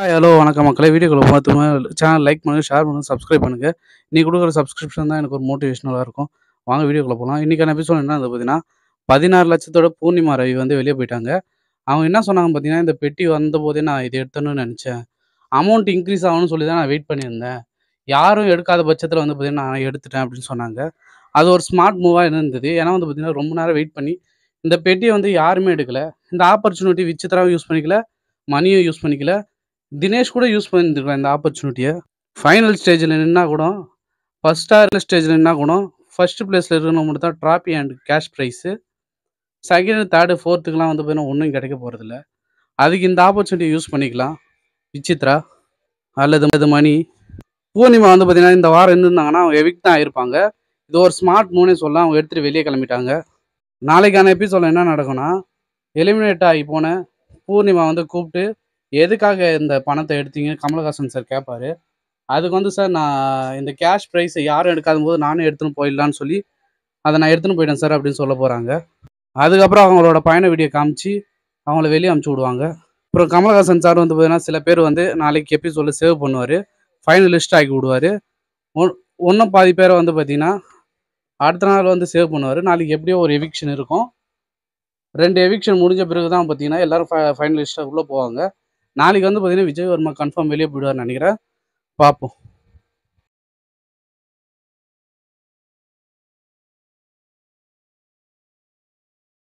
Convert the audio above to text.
hello வணக்கம் மக்களை வீடியோக்களை பார்த்துமே சேனல் லைக் பண்ணுங்கள் ஷேர் பண்ணுங்கள் சப்ஸ்கிரைப் பண்ணுங்கள் இன்றைக்கி கொடுக்குற சப்ஸ்கிரிப்ஷன் தான் எனக்கு ஒரு மோட்டிவேஷனலாக இருக்கும் வாங்க வீடியோக்குள்ள போகலாம் இன்றைக்கான எபிசோட் என்ன வந்து பார்த்தீங்கன்னா பதினாறு லட்சத்தோட பூர்ணிமா ரவி வந்து வெளியே போயிட்டாங்க அவங்க என்ன சொன்னாங்க பார்த்தீங்கன்னா இந்த பெட்டி வந்தபோதே நான் இது எடுத்தணும்னு நினச்சேன் அமௌண்ட் இன்க்ரீஸ் ஆகணும்னு சொல்லி தான் நான் வெயிட் பண்ணியிருந்தேன் யாரும் எடுக்காத பட்சத்தில் வந்து பார்த்திங்கன்னா நான் எடுத்துட்டேன் அப்படின்னு சொன்னாங்க அது ஒரு ஸ்மார்ட் மூவாக இருந்தது ஏன்னா வந்து பார்த்திங்கன்னா ரொம்ப நேரம் வெயிட் பண்ணி இந்த பெட்டியை வந்து யாருமே எடுக்கலை இந்த ஆப்பர்ச்சுனிட்டி விசித்திராவும் யூஸ் பண்ணிக்கல மணியும் யூஸ் பண்ணிக்கல தினேஷ் கூட யூஸ் பண்ணியிருக்கான் இந்த ஆப்பர்ச்சுனிட்டியை ஃபைனல் ஸ்டேஜில் நின்னா கூட ஃபஸ்ட் ஸ்டேஜில் நின்னா கூட ஃபஸ்ட்டு பிளேஸில் இருக்கிறவங்க தான் trophy and cash prize second third ஃபோர்த்துக்கெலாம் வந்து பார்த்தீங்கன்னா ஒன்றும் கிடைக்க போகிறதில்ல அதுக்கு இந்த ஆப்பர்ச்சுனிட்டியை யூஸ் பண்ணிக்கலாம் விசித்ரா அல்லது அது மணி பூர்ணிமா வந்து பார்த்தீங்கன்னா இந்த வாரம் இருந்திருந்தாங்கன்னா அவங்க எவிக் தான் ஆயிருப்பாங்க இது ஒரு ஸ்மார்ட் மூணே சொல்ல அவங்க எடுத்துகிட்டு வெளியே கிளம்பிட்டாங்க நாளைக்கான எபிசோடில் என்ன நடக்கும்னா எலிமினேட் ஆகி போன பூர்ணிமா வந்து கூப்பிட்டு எதுக்காக இந்த பணத்தை எடுத்தீங்கன்னு கமலஹாசன் சார் கேட்பாரு அதுக்கு வந்து சார் நான் இந்த கேஷ் ப்ரைஸை யாரும் எடுக்காத போது நானும் எடுத்துன்னு போயிடலான்னு சொல்லி அதை நான் எடுத்துன்னு போயிட்டேன் சார் அப்படின்னு சொல்ல போகிறாங்க அதுக்கப்புறம் அவங்களோட பயண வீடியோ காமிச்சு அவங்கள வெளியே அமுச்சு அப்புறம் கமலஹாசன் சார் வந்து பார்த்தீங்கன்னா சில பேர் வந்து நாளைக்கு எபிசோடில் சேவ் பண்ணுவார் ஃபைனல் லிஸ்ட் ஆக்கி விடுவார் ஒன் ஒன்றும் பாதி பேரை வந்து பார்த்தீங்கன்னா அடுத்த நாள் வந்து சேவ் பண்ணுவார் நாளைக்கு எப்படியோ ஒரு எவிக்ஷன் இருக்கும் ரெண்டு எவிக்ஷன் முடிஞ்ச பிறகு தான் பார்த்தீங்கன்னா எல்லோரும் ஃபை ஃபைனல் லிஸ்ட்டாக உள்ளே போவாங்க நாளைக்கு வந்து பார்த்தீங்கன்னா விஜய் வர்மா கன்ஃபார்ம் வெளியே போயிடுவார்னு நினைக்கிறேன் பார்ப்போம்